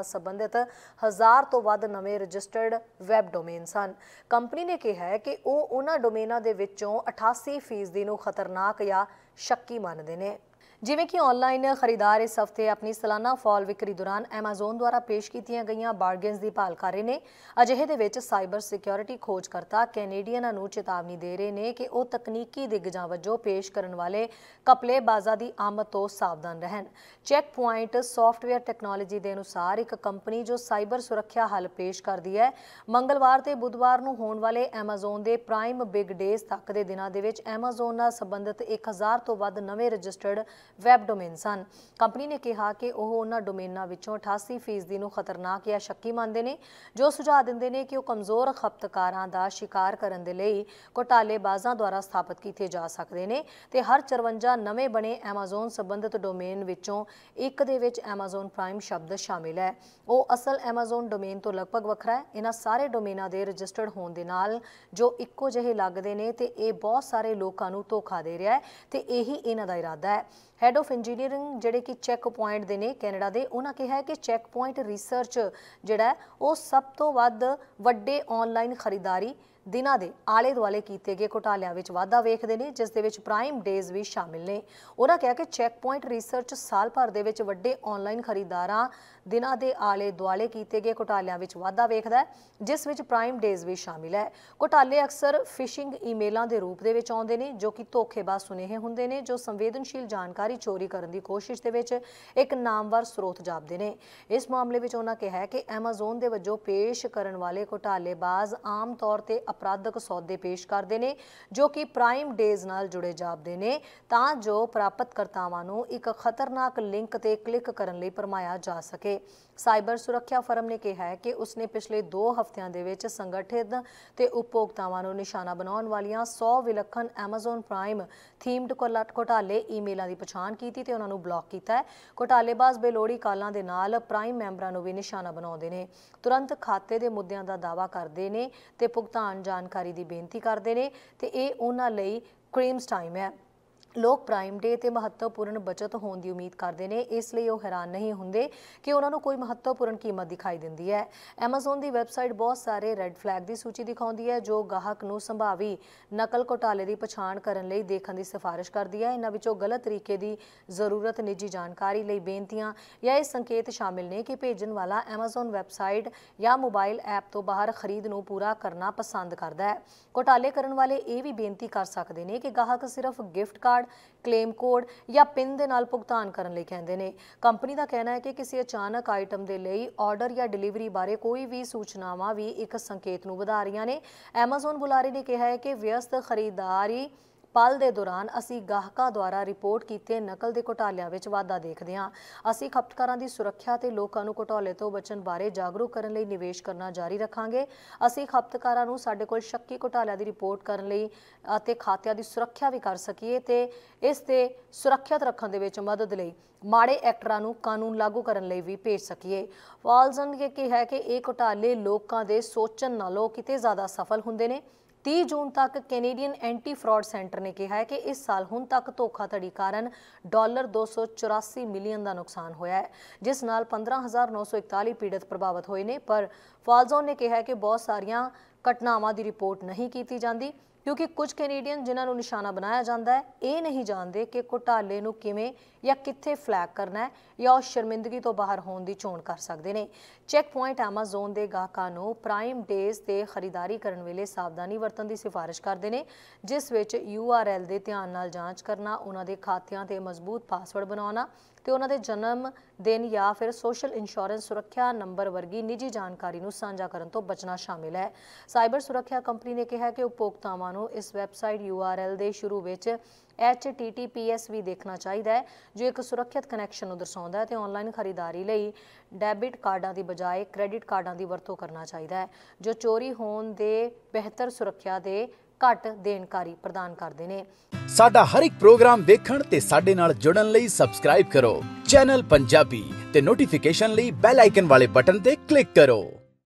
ਨਾਲ ਸੰਬੰਧਿਤ ਹਜ਼ਾਰ ਤੋਂ ਵੱਧ ਨਵੇਂ ਰਜਿਸਟਰਡ ਵੈਬ ਡੋਮੇਨ ਸਨ ਕੰਪਨੀ ਨੇ ਕਿਹਾ ਹੈ ਕਿ ਉਹ ਉਹਨਾਂ ਡੋਮੇਨਾਂ ਦੇ ਵਿੱਚੋਂ 88% ਨੂੰ ਖਤਰਨਾਕ ਜਾਂ ਸ਼ੱਕੀ ਮੰਨਦੇ ਨੇ ਜਿਵੇਂ ਕਿ ਆਨਲਾਈਨ ਖਰੀਦਦਾਰ ਇਸ ਹਫਤੇ ਆਪਣੀ ਸਾਲਾਨਾ ਫਾਲ ਵਿਕਰੀ ਦੌਰਾਨ Amazon ਦੁਆਰਾ ਪੇਸ਼ ਕੀਤੀਆਂ ਗਈਆਂ ਬਾਰਗੇਨਸ ਦੀ ਭਾਲ ਕਰ ਰਹੇ ਨੇ ਅਜਿਹੇ ਦੇ ਵਿੱਚ ਸਾਈਬਰ ਸਿਕਿਉਰਿਟੀ ਖੋਜਕਰਤਾ ਕੈਨੇਡੀਅਨਾਂ ਨੂੰ ਚੇਤਾਵਨੀ ਦੇ ਰਹੇ ਨੇ ਕਿ ਉਹ ਤਕਨੀਕੀ ਦਿੱਗਜਾਂ ਵੱਜੋਂ ਪੇਸ਼ ਕਰਨ ਵਾਲੇ ਕਪਲੇ ਬਾਜ਼ਾ ਦੀ ਆਮਦ ਤੋਂ ਸਾਵਧਾਨ ਰਹਿਣ ਚੈੱਕ ਪੁਆਇੰਟ ਸੌਫਟਵੇਅਰ ਟੈਕਨੋਲੋਜੀ ਦੇ ਅਨੁਸਾਰ ਇੱਕ ਕੰਪਨੀ ਜੋ ਸਾਈਬਰ ਸੁਰੱਖਿਆ ਹੱਲ ਪੇਸ਼ ਕਰਦੀ ਹੈ ਮੰਗਲਵਾਰ ਤੇ ਬੁੱਧਵਾਰ ਨੂੰ ਹੋਣ ਵਾਲੇ Amazon ਦੇ ਪ੍ਰਾਈਮ ਬਿਗ ਡੇਜ਼ ਤੱਕ ਦੇ ਦਿਨਾਂ ਦੇ ਵਿੱਚ Amazon ਨਾਲ ਸੰਬੰਧਿਤ 1000 ਤੋਂ ਵੱਧ ਨਵੇਂ ਰਜਿਸਟਰਡ ਵੈਬ ਡੋਮੇਨ ਸਨ ਕੰਪਨੀ ਨੇ ਕਿਹਾ ਕਿ ਉਹ ਉਹਨਾਂ ਡੋਮੇਨਾਂ ਵਿੱਚੋਂ 88% ਨੂੰ ਖਤਰਨਾਕ ਜਾਂ ਸ਼ੱਕੀ ਮੰਨਦੇ ਨੇ ਜੋ ਸੁਝਾਅ ਦਿੰਦੇ ਨੇ ਕਿ ਉਹ ਕਮਜ਼ੋਰ ਖਪਤਕਾਰਾਂ ਦਾ ਸ਼ਿਕਾਰ ਕਰਨ ਦੇ ਲਈ ਘੁਟਾਲੇਬਾਜ਼ਾਂ ਦੁਆਰਾ ਸਥਾਪਿਤ ਕੀਤੇ ਜਾ ਸਕਦੇ ਨੇ ਤੇ ਹਰ 54 ਨਵੇਂ ਬਣੇ Amazon ਸੰਬੰਧਿਤ ਡੋਮੇਨ ਵਿੱਚੋਂ ਇੱਕ ਦੇ ਵਿੱਚ Amazon ਪ੍ਰਾਈਮ ਸ਼ਬਦ ਸ਼ਾਮਿਲ ਹੈ ਉਹ ਅਸਲ Amazon ਡੋਮੇਨ ਤੋਂ ਲਗਭਗ ਵੱਖਰਾ ਹੈ ਇਹਨਾਂ ਸਾਰੇ ਡੋਮੇਨਾਂ ਦੇ ਰਜਿਸਟਰਡ ਹੋਣ ਦੇ ਨਾਲ ਜੋ ਇੱਕੋ ਜਿਹੇ ਲੱਗਦੇ ਨੇ ਤੇ ਇਹ ਬਹੁਤ ਸਾਰੇ ਲੋਕਾਂ ਨੂੰ ਧੋਖਾ ਦੇ ਰਿਹਾ ਹੈ ਤੇ ਇਹੀ ਇਹਨਾਂ ਦਾ ਇਰਾਦਾ ਹੈ ਹੈੱਡ ਆਫ ਇੰਜੀਨੀਅਰਿੰਗ ਜਿਹੜੇ ਕਿ ਚੈੱਕ ਪੁਆਇੰਟ ਦੇ ਨੇ ਕੈਨੇਡਾ ਦੇ ਉਹਨਾਂ ਕਿਹਾ ਹੈ ਕਿ ਚੈੱਕ ਪੁਆਇੰਟ ਰਿਸਰਚ ਜਿਹੜਾ ਉਹ ਸਭ ਤੋਂ ਵੱਧ ਵੱਡੇ ਆਨਲਾਈਨ ਖਰੀਦਾਰੀ ਦਿਨਾਂ ਦੇ ਆਲੇ ਦੁਆਲੇ ਕੀਤੇ ਗਏ ਘੁਟਾਲਿਆਂ ਵਿੱਚ ਵਾਧਾ ਵੇਖਦੇ ਨੇ ਜਿਸ ਦੇ ਵਿੱਚ ਪ੍ਰਾਈਮ ਡੇਜ਼ ਵੀ ਸ਼ਾਮਿਲ ਨੇ ਉਹਨਾਂ ਕਿਹਾ ਕਿ ਚੈੱਕ ਪੁਆਇੰਟ ਰਿਸਰਚ ਸਾਲ ਭਰ ਦੇ ਵਿੱਚ ਵੱਡੇ ਆਨਲਾਈਨ ਖਰੀਦਾਰਾਂ ਦਿਨਾਂ ਦੇ ਆਲੇ ਦੁਆਲੇ ਕੀਤੇ ਗਏ ਘੁਟਾਲਿਆਂ ਵਿੱਚ ਵਾਧਾ ਵੇਖਦਾ ਜਿਸ ਵਿੱਚ ਪ੍ਰਾਈਮ ਡੇਜ਼ ਵੀ ਸ਼ਾਮਿਲ ਹੈ ਘੁਟਾਲੇ ਅਕਸਰ ਫਿਸ਼ਿੰਗ ਈਮੇਲਾਂ ਦੇ ਰੂਪ ਦੇ ਵਿੱਚ ਆਉਂਦੇ ਨੇ ਜੋ ਕਿ ਧੋਖੇਬਾਜ਼ ਸੁਨੇਹੇ ਹੁੰਦੇ ਨੇ ਜੋ ਸੰਵੇਦਨਸ਼ੀਲ ਜਾਣਕਾਰੀ ਚੋਰੀ ਕਰਨ ਦੀ ਕੋਸ਼ਿਸ਼ ਦੇ ਵਿੱਚ ਇੱਕ ਨਾਮਵਰ ਸਰੋਤ ਜਾਪਦੇ ਨੇ ਇਸ ਮਾਮਲੇ ਵਿੱਚ ਉਹਨਾਂ ਕਿਹਾ ਕਿ ਐਮਾਜ਼ਨ ਦੇ ਵਜੋਂ ਪੇਸ਼ ਕਰਨ ਵਾਲੇ ਘੁਟਾਲੇਬਾਜ਼ ਆਮ ਤੌਰ ਤੇ ਅਪਰਾਧਕ ਸੌਦੇ ਪੇਸ਼ ਕਰਦੇ ਨੇ ਜੋ ਕਿ ਪ੍ਰਾਈਮ ਡੇਜ਼ ਨਾਲ ਜੁੜੇ ਜਾਪਦੇ ਨੇ ਤਾਂ ਜੋ ਪ੍ਰਾਪਤਕਰਤਾਵਾਂ ਨੂੰ ਇੱਕ ਖਤਰਨਾਕ ਲਿੰਕ ਤੇ ਕਲਿੱਕ ਕਰਨ ਲਈ ਪਰਮਾਇਆ ਜਾ ਸਕੇ ਸਾਈਬਰ ਸੁਰੱਖਿਆ ਫਰਮ ਨੇ ਕਿਹਾ ਹੈ ਕਿ ਉਸਨੇ ਪਿਛਲੇ 2 ਹਫ਼ਤਿਆਂ ਦੇ ਵਿੱਚ ਸੰਗਠਿਤ ਤੇ ਉਪਭੋਗਤਾਵਾਂ ਨੂੰ ਨਿਸ਼ਾਨਾ ਬਣਾਉਣ ਵਾਲੀਆਂ 100 ਵਿਲੱਖਣ Amazon Prime ਥੀਮਡ ਘੋਟਾਲੇ ਈਮੇਲਾਂ ਦੀ ਪਛਾਣ ਕੀਤੀ ਤੇ ਉਹਨਾਂ ਨੂੰ ਬਲੌਕ ਕੀਤਾ ਹੈ ਘੋਟਾਲੇਬਾਜ਼ ਬੇਲੋੜੀ ਕਾਲਾਂ ਦੇ ਨਾਲ ਪ੍ਰਾਈਮ ਮੈਂਬਰਾਂ ਨੂੰ ਵੀ ਨਿਸ਼ਾਨਾ ਬਣਾਉਂਦੇ ਨੇ ਤੁਰੰਤ ਖਾਤੇ ਦੇ ਮੁੱਦਿਆਂ ਦਾ ਦਾਵਾ ਕਰਦੇ ਨੇ ਤੇ ਭੁਗਤਾਨ ਜਾਣਕਾਰੀ ਦੀ ਬੇਨਤੀ ਕਰਦੇ ਨੇ ਤੇ ਇਹ ਉਹਨਾਂ ਲਈ ਕ੍ਰੀਮਸ ਟਾਈਮ ਹੈ ਲੋਕ ਪ੍ਰਾਈਮ ਡੇ ਤੇ ਮਹੱਤਵਪੂਰਨ ਬਚਤ ਹੋਣ ਦੀ ਉਮੀਦ ਕਰਦੇ ਨੇ ਇਸ ਲਈ ਉਹ ਹੈਰਾਨ ਨਹੀਂ ਹੁੰਦੇ ਕਿ ਉਹਨਾਂ ਨੂੰ ਕੋਈ ਮਹੱਤਵਪੂਰਨ ਕੀਮਤ ਦਿਖਾਈ ਦਿੰਦੀ ਹੈ Amazon ਦੀ ਵੈਬਸਾਈਟ ਬਹੁਤ ਸਾਰੇ ਰੈੱਡ ਫਲੈਗ ਦੀ ਸੂਚੀ ਦਿਖਾਉਂਦੀ ਹੈ ਜੋ ਗਾਹਕ ਨੂੰ ਸੰਭਾਵੀ ਨਕਲ ਘੋਟਾਲੇ ਦੀ ਪਛਾਣ ਕਰਨ ਲਈ ਦੇਖਣ ਦੀ ਸਿਫਾਰਿਸ਼ ਕਰਦੀ ਹੈ ਇਹਨਾਂ ਵਿੱਚੋਂ ਗਲਤ ਤਰੀਕੇ ਦੀ ਜ਼ਰੂਰਤ ਨਿੱਜੀ ਜਾਣਕਾਰੀ ਲਈ ਬੇਨਤੀਆਂ ਜਾਂ ਇਹ ਸੰਕੇਤ ਸ਼ਾਮਿਲ ਨੇ ਕਿ ਭੇਜਣ ਵਾਲਾ Amazon ਵੈਬਸਾਈਟ ਜਾਂ ਮੋਬਾਈਲ ਐਪ ਤੋਂ ਬਾਹਰ ਖਰੀਦ ਨੂੰ ਪੂਰਾ ਕਰਨਾ ਪਸੰਦ ਕਰਦਾ ਹੈ ਘੋਟਾਲੇ ਕਰਨ ਵਾਲੇ ਇਹ ਵੀ ਬੇਨਤੀ ਕਰ ਸਕਦੇ ਨੇ ਕਿ ਗਾਹਕ ਸਿਰਫ gift card card claim code ਜਾਂ ਪਿਨ ਦੇ ਨਾਲ ਭੁਗਤਾਨ ਕਰਨ ਲਈ ਕਹਿੰਦੇ ਨੇ ਕੰਪਨੀ ਦਾ ਕਹਿਣਾ ਹੈ ਕਿ ਕਿਸੇ ਅਚਾਨਕ ਆਈਟਮ ਦੇ ਲਈ ਆਰਡਰ ਜਾਂ ਡਿਲੀਵਰੀ ਬਾਰੇ ਕੋਈ ਵੀ ਸੂਚਨਾਵਾਂ ਵੀ ਇੱਕ ਸੰਕੇਤ ਨੂੰ ਵਧਾ ਰਹੀਆਂ ਨੇ ਐਮਾਜ਼ਨ ਬੁਲਾਰੇ ਨੇ ਕਿਹਾ ਹੈ ਕਿ ਵਿਅਸਤ ਖਰੀਦਦਾਰੀ ਪਲ ਦੇ ਦੌਰਾਨ ਅਸੀਂ ਗਾਹਕਾਂ ਦੁਆਰਾ ਰਿਪੋਰਟ ਕੀਤੇ ਨਕਲ ਦੇ ਘੁਟਾਲਿਆਂ ਵਿੱਚ ਵਾਧਾ ਦੇਖਦੇ ਹਾਂ ਅਸੀਂ ਖਪਤਕਾਰਾਂ ਦੀ ਸੁਰੱਖਿਆ ਤੇ ਲੋਕਾਂ ਨੂੰ ਘੁਟਾਲੇ ਤੋਂ ਬਚਣ ਬਾਰੇ ਜਾਗਰੂਕ ਕਰਨ ਲਈ ਨਿਵੇਸ਼ ਕਰਨਾ ਜਾਰੀ ਰੱਖਾਂਗੇ ਅਸੀਂ ਖਪਤਕਾਰਾਂ ਨੂੰ ਸਾਡੇ ਕੋਲ ਸ਼ੱਕੀ ਘੁਟਾਲਿਆਂ ਦੀ ਰਿਪੋਰਟ ਕਰਨ ਲਈ ਅਤੇ ਖਾਤਿਆਂ ਦੀ ਸੁਰੱਖਿਆ ਵੀ ਕਰ ਸਕੀਏ ਤੇ ਇਸ ਤੇ ਸੁਰੱਖਿਅਤ ਰੱਖਣ ਦੇ ਵਿੱਚ ਮਦਦ ਲਈ ਮਾੜੇ ਐਕਟਰਾਂ ਨੂੰ ਕਾਨੂੰਨ ਲਾਗੂ ਕਰਨ ਲਈ ਵੀ ਭੇਜ ਸਕੀਏ ਵਾਲਜ਼ਨ ਨੇ ਕਿਹਾ ਕਿ ਇਹ ਘੁਟਾਲੇ ਲੋਕਾਂ ਦੇ ਸੋਚਣ ਨਾਲੋਂ ਕਿਤੇ ਜ਼ਿਆਦਾ ਸਫਲ ਹੁੰਦੇ ਨੇ 30 ਜੂਨ ਤੱਕ ਕੈਨੇਡੀਅਨ ਐਂਟੀ ਫਰਾਡ ਸੈਂਟਰ ਨੇ ਕਿਹਾ ਹੈ ਕਿ ਇਸ ਸਾਲ ਹੁਣ ਤੱਕ ਧੋਖਾਧੜੀ ਕਾਰਨ ਡਾਲਰ 284 ਮਿਲੀਅਨ ਦਾ ਨੁਕਸਾਨ ਹੋਇਆ ਹੈ ਜਿਸ ਨਾਲ 15941 ਪੀੜਤ ਪ੍ਰਭਾਵਿਤ ਹੋਏ ਨੇ ਪਰ ਫਾਲਜ਼ੋਨ ਨੇ ਕਿਹਾ ਹੈ ਕਿ ਬਹੁਤ ਸਾਰੀਆਂ ਘਟਨਾਵਾਂ ਦੀ ਰਿਪੋਰਟ ਨਹੀਂ ਕੀਤੀ ਜਾਂਦੀ ਕਿਉਂਕਿ ਕੁਝ ਕੈਨੇਡੀਅਨ ਜਿਨ੍ਹਾਂ ਨੂੰ ਨਿਸ਼ਾਨਾ ਬਣਾਇਆ ਜਾਂਦਾ ਹੈ ਇਹ ਨਹੀਂ ਜਾਣਦੇ ਕਿ ਘੁਟਾਲੇ ਨੂੰ ਕਿਵੇਂ ਜਾਂ ਕਿੱਥੇ ਫਲੈਗ ਕਰਨਾ ਹੈ ਜਾਂ ਉਹ ਸ਼ਰਮਿੰਦਗੀ ਤੋਂ ਬਾਹਰ ਹੋਣ ਦੀ ਚੋਣ ਕਰ ਸਕਦੇ ਨੇ ਚੈੱਕ ਪੁਆਇੰਟ Amazon ਦੇ ਗਾਹਕਾਂ ਨੂੰ ਪ੍ਰਾਈਮ ਡੇਜ਼ ਤੇ ਖਰੀਦਦਾਰੀ ਕਰਨ ਵੇਲੇ ਸਾਵਧਾਨੀ ਵਰਤਣ ਦੀ ਸਿਫਾਰਿਸ਼ ਕਰਦੇ ਨੇ ਜਿਸ ਵਿੱਚ ਯੂਆਰਐਲ ਦੇ ਧਿਆਨ ਨਾਲ ਜਾਂਚ ਕਰਨਾ ਉਹਨਾਂ ਦੇ ਖਾਤਿਆਂ ਤੇ ਮਜ਼ਬੂਤ ਪਾਸਵਰਡ ਬਣਾਉਣਾ ਤੇ ਉਹਨਾਂ ਦੇ ਜਨਮ ਦਿਨ ਜਾਂ ਫਿਰ ਸੋਸ਼ਲ ਇੰਸ਼ੋਰੈਂਸ ਸੁਰੱਖਿਆ ਨੰਬਰ ਵਰਗੀ ਨਿੱਜੀ ਜਾਣਕਾਰੀ ਨੂੰ ਸਾਂਝਾ ਕਰਨ ਤੋਂ ਬਚਣਾ ਸ਼ਾਮਿਲ ਹੈ ਸਾਈਬਰ ਸੁਰੱਖਿਆ ਕੰਪਨੀ ਨੇ ਕਿਹਾ ਕਿ ਉਪਭੋਗਤਾਵਾਂ ਤੁਹਾਨੂੰ ਇਸ ਵੈਬਸਾਈਟ URL ਦੇ ਸ਼ੁਰੂ ਵਿੱਚ https ਵੀ ਦੇਖਣਾ ਚਾਹੀਦਾ ਹੈ ਜੋ ਇੱਕ ਸੁਰੱਖਿਅਤ ਕਨੈਕਸ਼ਨ ਨੂੰ ਦਰਸਾਉਂਦਾ ਹੈ ਤੇ ਆਨਲਾਈਨ ਖਰੀਦਾਰੀ ਲਈ ਡੈਬਿਟ ਕਾਰਡਾਂ ਦੀ ਬਜਾਏ ਕ੍ਰੈਡਿਟ ਕਾਰਡਾਂ ਦੀ ਵਰਤੋਂ ਕਰਨਾ ਚਾਹੀਦਾ ਹੈ ਜੋ ਚੋਰੀ ਹੋਣ ਦੇ ਬਿਹਤਰ ਸੁਰੱਖਿਆ ਦੇ ਘੱਟ ਦੇਣਕਾਰੀ ਪ੍ਰਦਾਨ ਕਰਦੇ ਨੇ ਸਾਡਾ ਹਰ ਇੱਕ ਪ੍ਰੋਗਰਾਮ ਦੇਖਣ ਤੇ ਸਾਡੇ ਨਾਲ ਜੁੜਨ ਲਈ ਸਬਸਕ੍ਰਾਈਬ ਕਰੋ ਚੈਨਲ ਪੰਜਾਬੀ ਤੇ ਨੋਟੀਫਿਕੇਸ਼ਨ ਲਈ ਬੈਲ ਆਈਕਨ ਵਾਲੇ ਬਟਨ ਤੇ ਕਲਿੱਕ ਕਰੋ